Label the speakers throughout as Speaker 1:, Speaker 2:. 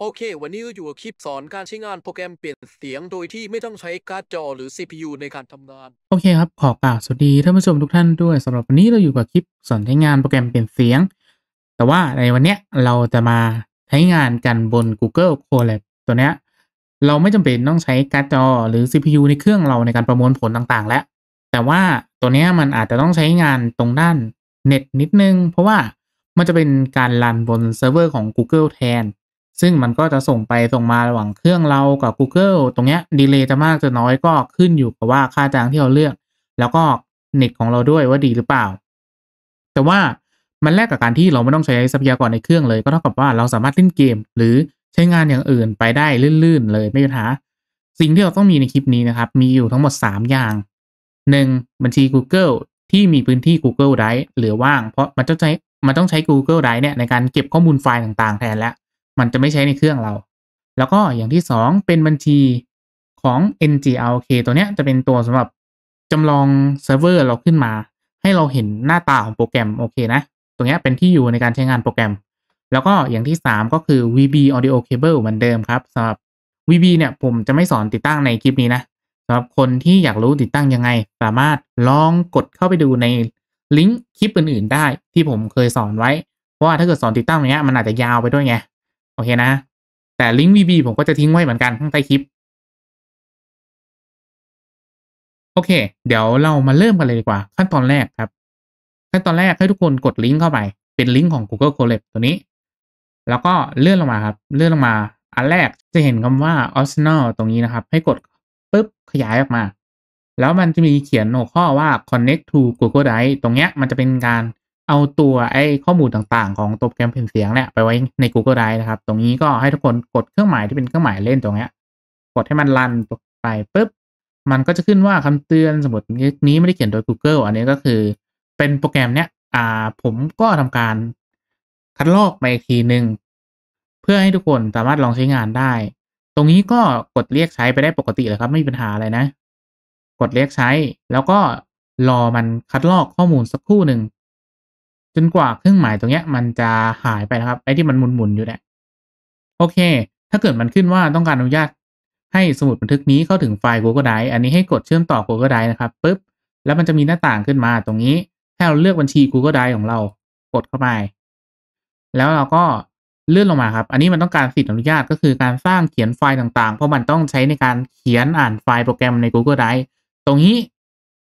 Speaker 1: โอเควันนี้อยู่กับคลิปสอนการใช้งานโปรแกรมเปลี่ยนเสียง โดยที่ไม่ต้องใช้การ์ดจอหรือ CPU ในการทำงาน โอเคครับขอกล่าวสวัสดีท่านผู้ชมทุกท่านด้วยสำหรับวันนี้เราอยู่กับคลิปสอนใช้งานโปรแกรมเปลี่ยนเสียง แต่ว่าในวันนี้เราจะมาใช้งานกันบน Google Colab ตัวนี้เราไม่จำเป็นต้องใช้การ์ดจอหรือ CPU ในเครื่องเราในการประมวลผลต่างๆ แล้วแต่ว่าตัวนี้มันอาจจะต้องใช้งานตรงด้านเน็ตนิดนึงเพราะว่ามันจะเป็นการรันบนเซิร์ฟเวอร์ของ Google แทนซึ่งมันก็จะส่งไปส่งมาระหว่างเครื่องเรากับ Google ตรงเนี้ยดีเลย์จะมากจะน้อยก็ขึ้นอยู่กับว่าค่าจ้างที่เราเลือกแล้วก็เน็ตของเราด้วยว่าดีหรือเปล่า แต่ว่ามันแลกกับการที่เราไม่ต้องใช้ทรัพยากรในเครื่องเลย ก็เท่ากับว่าเราสามารถเล่นเกมหรือใช้งานอย่างอื่นไปได้ลื่นๆเลยไม่มีปัญหาสิ่งที่เราต้องมีในคลิปนี้นะครับ มีอยู่ทั้งหมด 3 อย่าง 1. บัญชี Google ที่มีพื้นที่ Google Drive เหลือว่าง เพราะมันต้องใช้มันต้องใช้ Google Drive เนี่ยในการเก็บข้อมูลไฟล์ต่างๆแทนแล้วมันจะไม่ใช้ในเครื่องเรา แล้วก็อย่างที่2เป็นบัญชีของ nglk ตัวเนี้ยจะเป็นตัวสำหรับจำลองเซิร์ฟเวอร์เราขึ้นมาให้เราเห็นหน้าตาของโปรแกรมโอเคนะ ตรงนี้เป็นที่อยู่ในการใช้งานโปรแกรม แล้วก็อย่างที่3ก็คือ vb audio cable เหมือนเดิมครับสำหรับ vb เนี่ย ผมจะไม่สอนติดตั้งในคลิปนี้นะสำหรับคนที่อยากรู้ติดตั้งยังไง สามารถลองกดเข้าไปดูในลิงก์คลิปอื่นๆได้ ที่ผมเคยสอนไว้เพราะว่าถ้าเกิดสอนติดตั้งอย่างเงี้ย มันอาจจะยาวไปด้วยไงโอเคนะ
Speaker 2: แต่ลิงก์วีบีผมก็จะทิ้งไว้เหมือนกันข้างใต้คลิป โอเคเดี๋ยวเรามาเริ่มกันเลยดีกว่า ขั้นตอนแรกครับ ขั้นตอนแรกให้ทุกค
Speaker 1: นกดลิงก์เข้าไป เป็นลิงก์ของ Google Colab ตัวนี้ แล้วก็เลื่อนลงมาครับ เลื่อนลงมาอันแรกจะเห็นคำว่า Arsenal ตรงนี้นะครับ ให้กดปุ๊บขยายออกมา แล้วมันจะมีเขียนหัวข้อว่า connect to Google Drive ตรงเนี้ยมันจะเป็นการเอาตัวไอ้ข้อมูลต่าง ๆ ของตัวโปรแกรมพิมเสียงเนี่ย ไปไว้ใน Google Drive นะครับ ตรงนี้ก็ให้ทุกคนกดเครื่องหมายที่เป็นเครื่องหมายเล่นตรงนี้กดให้มันรันไปปุ๊บมันก็จะขึ้นว่าคำเตือนสมมตินี้ไม่ได้เขียนโดย Google อันนี้ก็คือ เป็นโปรแกรมเนี้ยอ่าผมก็ทำการคัดลอกมาอีกทีหนึ่งเพื่อให้ทุกคนสามารถลองใช้งานได้ ตรงนี้ก็กดเรียกใช้ไปได้ปกติเลยครับไม่มีปัญหาอะไรนะ กดเรียกใช้ แล้วก็รอมันคัดลอกข้อมูลสักครู่หนึ่งจนกว่า เครื่องหมายตรงเนี้ยมันจะหายไปนะครับ ไอ้ที่มันหมุนๆอยู่แหละโอเค ถ้าเกิดมันขึ้นว่าต้องการอนุญาต ให้สมุดบันทึกนี้เข้าถึงไฟล์ Google Drive อันนี้ให้กดเชื่อมต่อ Google Drive นะครับปุ๊บแล้วมันจะมีหน้าต่างขึ้นมาตรงนี้ให้เราเลือกบัญชี Google Drive ของเรากดเข้าไป แล้วเราก็เลื่อนลงมาครับ อันนี้มันต้องการสิทธิอนุญาตก็คือการสร้างเขียนไฟล์ต่างๆเพราะมันต้องใช้ในการเขียนอ่านไฟล์โปรแกรมใน Google Drive ตรงนี้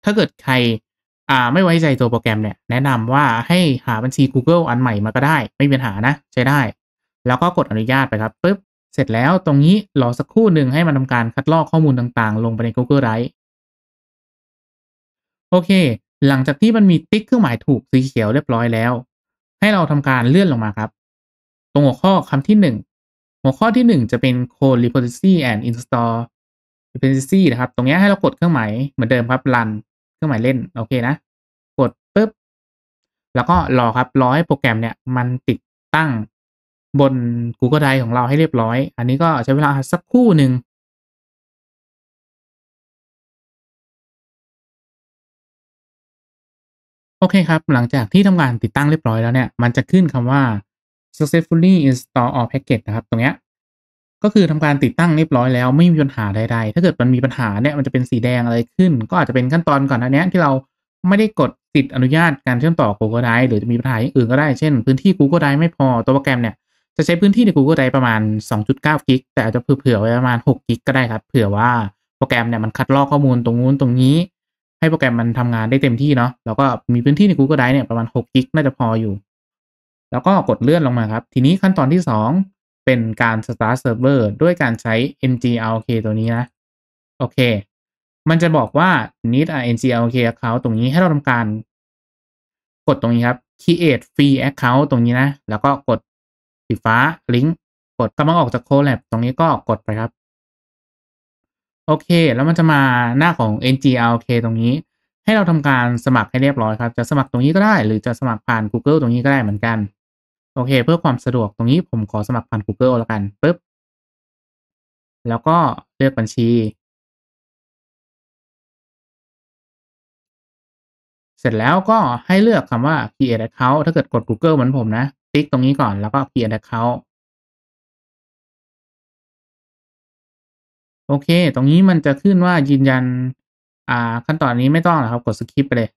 Speaker 1: ถ้าเกิดใครอ่าไม่ไว้ใจตัวโปรแกรมเนี่ย แนะนำว่าให้หาบัญชี Google อันใหม่มาก็ได้ ไม่มีปัญหานะใช้ได้ แล้วก็กดอนุญาตไปครับปุ๊บเสร็จแล้วตรงนี้รอสักครู่หนึ่งให้มันทำการคัดลอกข้อมูลต่างๆ ลงไปใน Google Drive โอเคหลังจากที่มันมีติ๊กเครื่องหมายถูกสีเขียวเรียบร้อยแล้ว ให้เราทำการเลื่อนลงมาครับ ตรงหัวข้อคำที่1หัวข้อที่1จะเป็น Code Repository and Install Dependency นะครับตรงนี้ให้เรากดเครื่องหมายเหมือนเดิมครับ Run รื่องหมายเล่น โอเคนะ กดปุ๊บแล้วก็
Speaker 2: รอครับรอให้โปรแกรมเนี่ย มันติดตั้งบน Google Drive ของเราให้เรียบร้อย อันนี้ก็ใช้เวลา สักคู่หนึ่งโอเคครับ หลังจากที่ทำการติดตั้งเรียบร้อยแล้วเนี่ย มันจะขึ้นคำว่า successfully install all package นะครับ ตรงเนี้ย
Speaker 1: ก็คือทำการติดตั้งเรียบร้อยแล้วไม่มีปัญหาใด ๆ ถ้าเกิดมันมีปัญหาเนี่ย มันจะเป็นสีแดงอะไรขึ้น ก็อาจจะเป็นขั้นตอนก่อนอันนี้ ที่เราไม่ได้กดติดอนุญาตการเชื่อมต่อ Google Drive หรือจะมีปัญหาอย่างอื่นก็ได้เช่นพื้นที่ Google Drive ไม่พอตัวโปรแกรมเนี่ย จะใช้พื้นที่ใน Google Drive ประมาณ 2.9กิก แต่อาจจะเผื่อไว้ประมาณ6กิกก็ได้ครับเผื่อว่าโปรแกรมเนี่ยมันคัดลอกข้อมูลตรงนู้นตรงนี้ ให้โปรแกรมมันทำงานได้เต็มที่เนาะแล้วก็มีพื้นที่ใน Google Drive เนี่ยประมาณ6กิกน่าจะพออยู่ แล้วก็กดเลื่อนลงมาครับ ทีนี้ขั้นตอนที่2เป็นการ start server ด้วยการใช้ ngrk ตัวนี้นะโอเค มันจะบอกว่า need a ngrk account ตรงนี้ให้เราทำการ กดตรงนี้ครับ create free account ตรงนี้นะแล้วก็กดสีฟ้าลิงก์กดกำลังออกจาก collab ตรงนี้ก็กดไปครับ โอเค แล้วมันจะมาหน้าของ ngrk ตรงนี้ ให้เราทำการสมัครให้เรียบร้อยครับ จะสมัครตรงนี้ก็ได้ หรือจะสมัครผ่าน
Speaker 2: Google ตรงนี้ก็ได้เหมือนกันโอเค เพื่อความสะดวกตรงนี้ผมขอสมัครผ่าน Google แล้วกันปึ๊บแล้วก็เลือกบัญชี เสร็จแล้วก็ให้เลือกคำว่า create account ถ้าเกิดกด Google เหมือนผมนะติ๊กตรงนี้ก่อนแล้วก็ create account โอเคตรงนี้มันจะขึ้นว่ายืนยันอ่าขั้นตอนนี้ไม่ต้องนะครับ กดสกิปไปเลย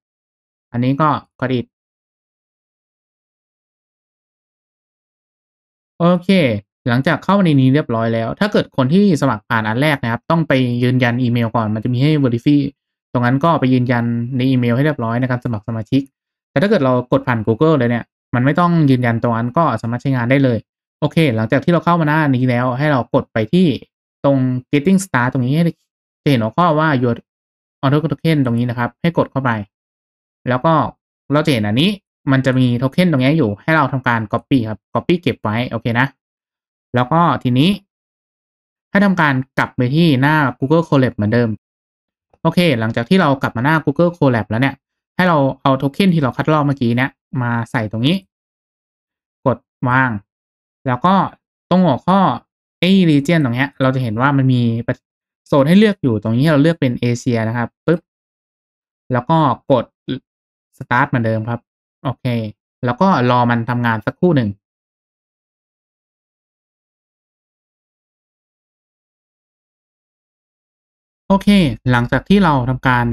Speaker 2: อันนี้ก็กดอิดโอเค หลังจากเข้ามาในนี้
Speaker 1: เรียบร้อยแล้ว ถ้าเกิดคนที่สมัครผ่านอันแรกนะครับ ต้องไปยืนยันอีเมลก่อนมันจะมีให้ Verify ตรงนั้นก็ไปยืนยันในอีเมลให้เรียบร้อยในการสมัครสมาชิก แต่ถ้าเกิดเรากดผ่าน Google เลยเนี่ย มันไม่ต้องยืนยันตรงนั้นก็สามารถใช้งานได้เลย โอเค หลังจากที่เราเข้ามาหน้านี้แล้ว ให้เรากดไปที่ตรง getting start ตรงนี้จะเห็นหัวข้อว่า your auto token ตรงนี้นะครับ ให้กดเข้าไป แล้วก็เราจะเห็นอันนี้มันจะมีโทเค็นตรงนี้อยู่ให้เราทำการ Copy ครับ Copy เก็บไว้โอเคนะ แล้วก็ทีนี้ให้ทำการกลับไปที่หน้า Google Colab l เหมือนเดิมโอเคหลังจากที่เรากลับมาหน้า Google Colab l แล้วเนี่ย ให้เราเอาโทเค็นที่เราคัดลอกเมื่อกี้เนี่ยมาใส่ตรงนี้กดวางแล้วก็ตรงหัวข้อไอ้รเจนตรงนี้เราจะเห็นว่ามันมีโซนให้เลือกอยู่ตรงนี้เราเลือกเป็นเอเชียนะครับ
Speaker 2: ปึ๊บแล้วก็กด start เหมือนเดิมครับโอเค แล้วก็รอมันทำงานสักครู่หนึ่ง โอเค หลังจากที่เราทำการ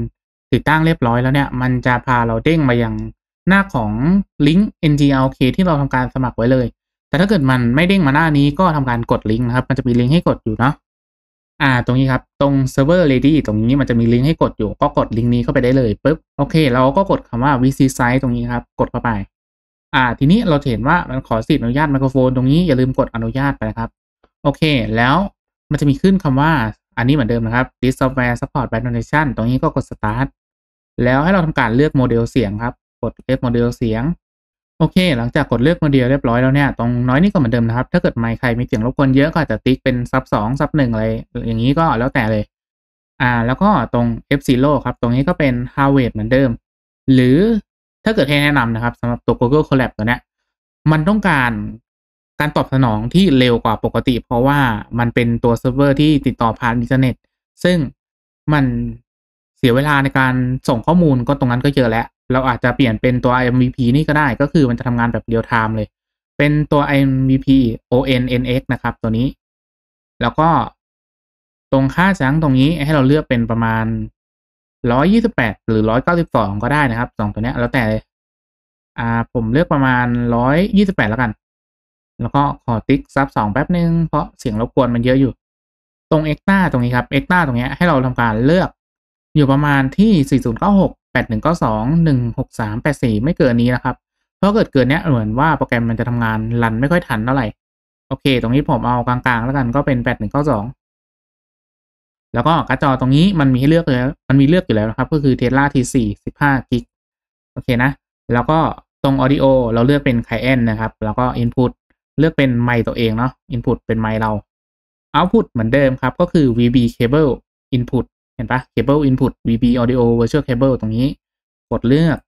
Speaker 2: ติดตั้งเรียบร้อยแล้วเนี่ย มันจะพาเราเด้งมายังหน้าของลิง
Speaker 1: ก์ nglk ที่เราทำการสมัครไว้เลย แต่ถ้าเกิดมันไม่เด้งมาหน้านี้ ก็ทำการกดลิงก์นะครับ มันจะมีลิงก์ให้กดอยู่เนาะอ่า ตรงนี้ครับ ตรง server ready ตรงนี้มันจะมีลิงก์ให้กดอยู่ ก็กดลิงก์นี้เข้าไปได้เลยปุ๊บ โอเค เราก็กดคำว่า VC Site ตรงนี้ครับ กดเข้าไป อ่า ทีนี้เราเห็นว่ามันขอสิทธิอนุญาตไมโครโฟนตรงนี้ อย่าลืมกดอนุญาตไปนะครับ โอเค แล้วมันจะมีขึ้นคำว่า อันนี้เหมือนเดิมนะครับ this software support by donation ตรงนี้ก็กด start แล้วให้เราทำการเลือกโมเดลเสียงครับ กดเลือกโมเดลเสียงโอเค หลังจากกดเลือกโมเดลเรียบร้อยแล้วเนี่ย ตรงน้อยนี่ก็เหมือนเดิมนะครับ ถ้าเกิดไมค์ใครมีเสียงรบกวนเยอะก็อาจจะติ๊กเป็นซับสองซับหนึ่งอะไรอย่างนี้ก็แล้วแต่เลย อ่า แล้วก็ตรง F0 ครับ ตรงนี้ก็เป็น Harvest เหมือนเดิม หรือถ้าเกิดให้แนะนำนะครับ สำหรับตัว Google Collab ตัวเนี้ยมันต้องการการตอบสนองที่เร็วกว่าปกติเพราะว่ามันเป็นตัวเซิร์ฟเวอร์ที่ติดต่อผ่านอินเทอร์เน็ต ซึ่งมันเสียเวลาในการส่งข้อมูลก็ตรงนั้นก็เยอะแล้วเราอาจจะเปลี่ยนเป็นตัว MVP นี่ก็ได้ก็คือมันจะทำงานแบบเรียลไทม์เลย เป็นตัว MVP ONNX นะครับตัวนี้ แล้วก็ตรงค่าแั้งตรงนี้ให้เราเลือกเป็นประมาณ128หรือ192ก็ได้นะครับสองตัวนี้แล้วแต่ อ่าผมเลือกประมาณ128แล้วกัน แล้วก็ขอติ๊กซับสองแป๊บนึงเพราะเสียงรบกวนมันเยอะอยู่ ตรง e x t r a ตรงนี้ครับ e x t r a ตรงนี้ให้เราทำการเลือกอยู่ประมาณที่4096 8 1 9 2 1 6 3 8 4ไม่เกินนี้นะครับเพราะเกิดเกินเนี้ยเหมือนว่าโปรแกรมมันจะทำงานรันไม่ค่อยทันเท่าไหร่โอเคตรงนี้ผมเอากลางๆ แล้วกันก็เป็น8 1 9 2แล้วก็กระจอตรงนี้มันมีให้เลือกเลยมันมีเลือกอยู่แล้วนะครับก็คือ Tesla T4 15กิกโอเคนะแล้วก็ตรงออดิโอเราเลือกเป็น k i e n นะครับแล้วก็ input เลือกเป็นไมค์ตัวเองเนาะ input เป็นไมค์เรา output เหมือนเดิมครับ ก็คือ VB cable input ห็นปะ Cable Input VB Audio Virtual Cable ตรงนี้กดเลือก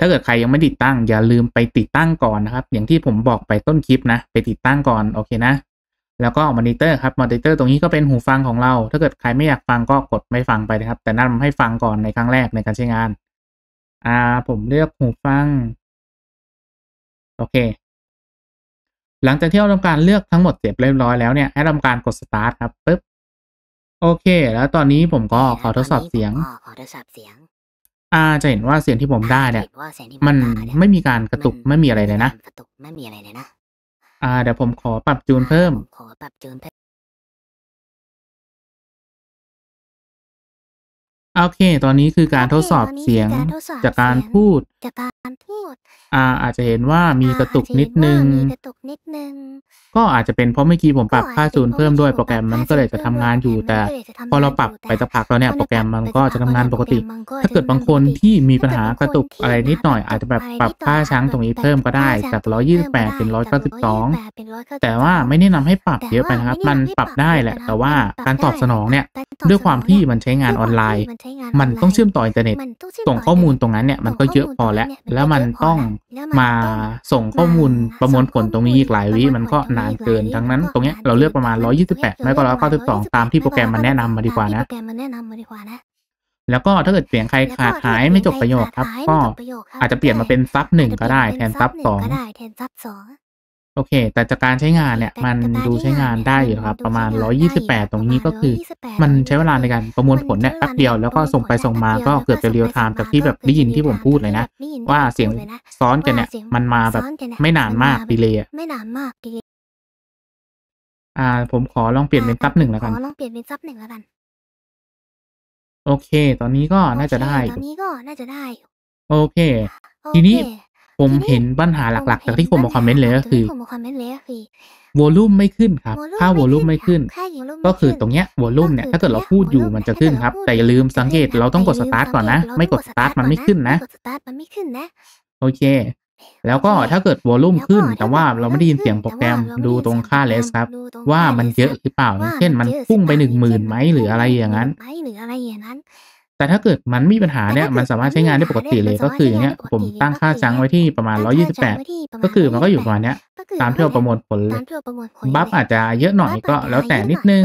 Speaker 1: ถ้าเกิดใครยังไม่ติดตั้งอย่าลืมไปติดตั้งก่อนนะครับ อย่างที่ผมบอกไปต้นคลิปนะไปติดตั้งก่อน โอเคนะ แล้วก็มอนิเตอร์ครับมอนิเตอร์ตรงนี้ก็เป็นหูฟังของเราถ้าเกิดใครไม่อยากฟังก็กดไม่ฟังไปนะครับ แต่นั่นให้
Speaker 2: ฟังก่อนในครั้งแรกในการใช้งาน อ่า ผมเลือกหูฟัง โอเค หลังจากที่เราทำการเลือกทั้งหมดเสร็จเรียบร้อยแล้วเนี่ย
Speaker 1: ให้ทำการกดสตาร์ทครับปึ๊บโอเค แล้วตอนนี้ผมก็ขอทดสอบเสียง
Speaker 2: ขอทดสอบเสียง
Speaker 1: อ่า จะเห็นว่าเสียงที่ผมได้เนี่ย มันไม่มีการกระตุก
Speaker 2: ไม่มีอะไรเลยนะกระตุกไม่มีอะไรเลยนะอ่า เดี๋ยวผมขอปรับจูนเพิ่มขอปรับจูนเพิ่ม โอเค ตอนนี้คือการทดสอบเสียงจากการพูดแตการพูดอ่า อ
Speaker 1: าจจะเห็นว่ามีกระตุกนิดนึงมีก
Speaker 2: ระตุกนิดนึ
Speaker 1: งก็อาจจะเป็นเพราะเมื่อกี้ผมปรับค่าศูนย์เพิ่มด้วย โปรแกรมมันก็เลยจะทำงานอยู่ แต่ พอเราปรับไปสักพักแล้วเนี่ยโปรแกรมมันก็จะทำงานปกติ ถ้าเกิดบางคนที่มีปัญหากระตุกอะไรนิดหน่อย อาจจะแบบปรับค่าช้างตรงนี้เพิ่มก็ได้จาก 128 เป็น192แต่ว่าไม่แนะนำให้ปรับเยอะไปนะครับมันปรับได้แหละ แต่ว่าการตอบสนองเนี่ยด้วยความที่มันใช้งานออนไลน์ มันต้องเชื่อมต่ออินเทอร์เน็ต ส่งข้อมูลตรงนั้นเนี่ยมันก็เยอะพอแล้วแล้วมันต้องมาส่งข้อมูลประมวลผลตรงนี้อีกหลายวิมันก็นานเกินดังนั้นตรงเนี้ยเราเลือกประมาณ 128 ไม่ก็192ตามที่โปรแกรมมันแนะนำมาดีกว่านะ แล้วก็ถ้าเกิดเสียงใครขาดหายไม่จบประโยคครับก็อาจจะเปลี่ยนมาเป็นซับหนึ่งก็ได้แทนซับสองโอเค แต่จากการใช้งานเนี่ย มันดูใช้งานได้อยู่ครับ ประมาณ 128 ตรงนี้ก็คือ มันใช้เวลาในการ ประมวลผลเนี่ยแป๊บเดียวแล้วก็ส่งไปส่งมาก็เกือบจะเรียลไทม์จากที่แบบได้ยินที่ผมพูดเลยนะ ว่าเสียงซ้อนกันเนี่ย มันมาแบบไม่นานมากดีเลย
Speaker 2: อ่า ผมขอลองเปลี่ยนเป็นซับหนึ่งแล้วกันลองเปลี่ยนเป็นซับหนึ่งแล้วกัน โอเค ตอ
Speaker 1: นนี้ก็น่าจะได้ตอนน
Speaker 2: ี้ก็น่าจะได้
Speaker 1: โอเค ทีนี้ผมเห็นปัญหาหลักๆจากที่คนมาคอมเมนต์เลยก็คือ วอลลุ่มไม่ขึ้นครับค่าวอลลุ่มไม่ขึ้น ก็คือตรงเนี้ยวอลลุ่มเนี่ยถ้าเกิดเราพูดอยู่มันจะขึ้นครับ แต่อย่าลืมสังเกตเราต้องกดสตาร์ทก่อนนะ ไม่กดสตาร์ทมันไม่ขึ้นนะโอเค แล้วก็ถ้าเกิดวอลลุ่มขึ้นแต่ว่าเราไม่ได้ยินเสียงโปรแกรมดูตรงค่าเลสครับ ว่ามันเยอะหรือเปล่า เช่นมันพุ่งไปหนึ่งหมื่นไหมหรืออะไรอย่างนั้นแต่ถ้าเกิดมันมีปัญหาเนี่ยมันสามารถใช้งานได้ปกติเลยก็คืออย่างเงี้ยผมตั้งค่าจังไว้ที่ประมาณ 128 ก็คือมันก็อยู่ประมาณเนี้ยตามที่เราประมวลผลบัฟอาจจะเยอะหน่อยก็แล้วแต่นิดนึง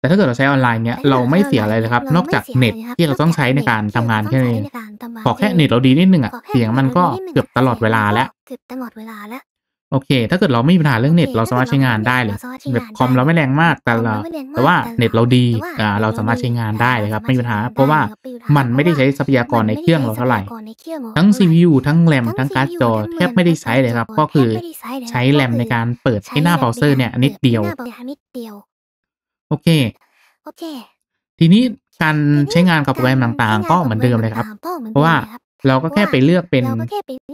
Speaker 1: แต่ถ้าเกิดเราใช้ออนไลน์เนี่ยเราไม่เสียอะไรเลยครับ นอกจากเน็ตที่เราต้องใช้ในการทำงานแค่นี้ขอแค่เน็ตเราดีนิดนึงอ่ะเสียงมันก็เกือบตลอดเวลาแล้ว
Speaker 2: เกือบตลอดเวลาแล้ว
Speaker 1: โอเค ถ้าเกิดเราไม่มีปัญหาเรื่องเน็ตเราสามารถใช้งานได้เลยแบบคอมเราไม่แรงมากแต่เราแต่ว่าเน็ตเราดีอ่าเราสามารถใช้งานได้เลยครับ ไม่มีปัญหา เพราะว่ามันไม่ได้ใช้ทรัพยากรในเครื่องเราเท่าไหร่ทั้ง CPU ทั้งแรมทั้งการ์ดจอแทบไม่ได้ใช้เลยครับก็คือใช้แรมในการเปิดให้หน้าเบราว์เซอร์เนี่ยนิดเดียวโอเคโอเคทีนี้การใช้งานกับโปรแกรมต่างๆ ก็เหมือนเดิมเลยครับเพราะว่าเราก็แค่ไปเลือกเป็น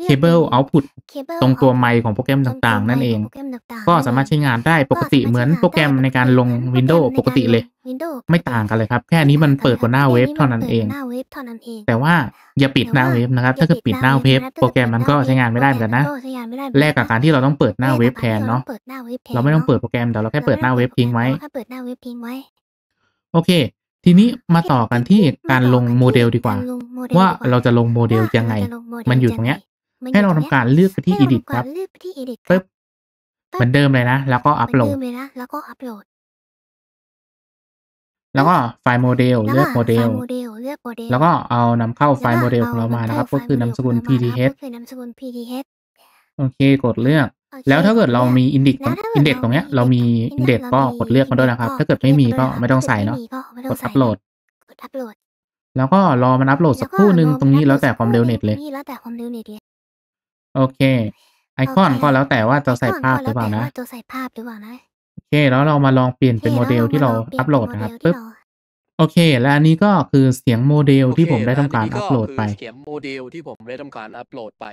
Speaker 1: เคเบิลเอาพุตตรงตัวไมค์ของโปรแกรมต่างๆ นั่นเอง ก็สามารถใช้งานได้ปกติเหมือนโปรแกรมในการลง Windows ปกติเลย ไม่ต่างกันเลยครับ แค่นี้มันเปิดบนหน้าเว็บเท่านั้นเองแต่ว่าอย่าปิดหน้าเว็บนะครับ ถ้าเกิดปิดหน้าเว็บโปรแกรมมันก็ใช้งานไม่ได้เหมือนกันนะแลกกับการที่เราต้องเปิดหน้าเว็บแทนเนาะเราไม่ต้องเปิดโปรแกรมแต่เราแค่เปิดหน้าเว็บทิ้งไว้โอเคทีนี้มาต่อกันที่การลงโมเดลดีกว่าว่าเราจะลงโมเดลยังไง มันอยู่ตรงเนี้ยให้เราทำการเลือกไปที่ edit ครับปึ๊บเหมือนเดิมเลยนะแล้วก็อัปโหลดแล้วก็ไฟล์โมเดลเลือกโมเดลแล้วก็เอานำเข้าไฟล์โมเดลของเรามานะครับก็คือนามสกุล pdh โอเคกดเลือกแล้วถ้าเกิดเรามีอินดิกอินเด็กตรงเนี้ยเรามีอินเด็กก็กดเลือกมาด้วยนะครับ ถ้าเกิดไม่มีก็ไม่ต้องใส่เนาะกดอัปโหลดแล้วก็รอมันอัปโหลดสักครู่หนึ่งตรงนี้แล้วแต่ความเร็วเน็ตเลย โอเค ไอคอนก็แล้วแต่ว่าจะใส่ภาพหรือเปล่านะโอเคแล้วเรามาลองเปลี่ยนเป็นโมเดลที่เราอัปโหลดนะครับปึ๊บโอเค และอันนี้ก็คือเสียงโมเดลที่ผมได้ทำการอัปโหลดไปเสียงโมเดลที่ผมได้ทำการอัปโหลดไป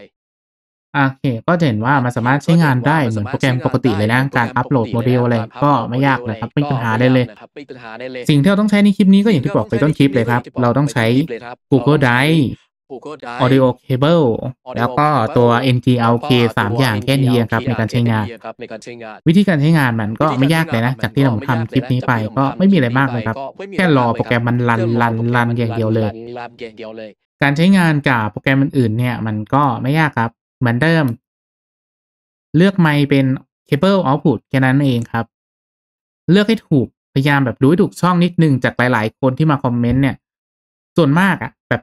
Speaker 1: โอเค ก็จะเห็นว่ามันสามารถใช้งานได้เหมือนโปรแกรมปกติเลยนะ การอัปโหลดโมเดลอะไรก็ไม่ยากนะครับไม่ปัญหาได้เลย สิ่งที่เราต้องใช้ในคลิปนี้ก็อย่างที่บอกไปต้นคลิปเลยครับ เราต้องใช้ Google Drive Audio Cable แล้วก็ตัว NTLK 3อย่างแค่นี้ครับในการใช้งาน วิธีการใช้งานมันก็ไม่ยากเลยนะ จากที่เราทำคลิปนี้ไปก็ไม่มีอะไรมากเลยครับ แค่รอโปรแกรมมันรันรันรันอย่างเดียวเลย การใช้งานกับโปรแกรมอื่นๆเนี่ยมันก็ไม่ยากครับเหมือนเดิม เลือกไมคเป็น Cable Output แค่นั้นเองครับ เลือกให้ถูกพยายามแบบดูให้ถูกช่องนิดนึงจากหลาย ๆ คนที่มาคอมเมนต์เนี่ย ส่วนมากอ่ะ แบบ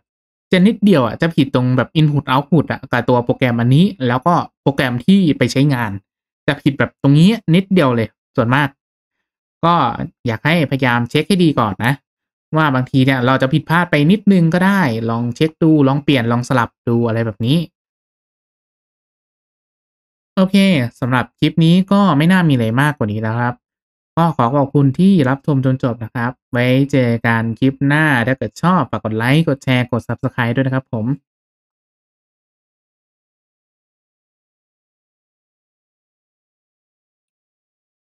Speaker 1: จะนิดเดียวอ่ะจะผิดตรงแบบ Input Output อ่ะกับตัวโปรแกรมอันนี้ แล้วก็โปรแกรมที่ไปใช้งาน จะผิดแบบตรงนี้นิดเดียวเลยส่วนมาก ก็อยากให้พยายามเช็คให้ดีก่อนนะ ว่าบางทีเนี่ยเราจะผิดพลาดไปนิดนึงก็ได้ ลองเช็คดูลองเปลี่ยนลองสลับดูอะไรแบบนี้โอเค สำหรับคลิปนี้ก็ไม่น่ามีอะไรมากกว่านี้แล้วครับ ก็ขอขอบคุณที่รับชมจนจบนะครับ ไว้เจอกันคลิปหน้า ถ้าเกิดชอบ
Speaker 2: ฝากกดไลค์กดแชร์ กด Subscribe ด้วยนะครับผม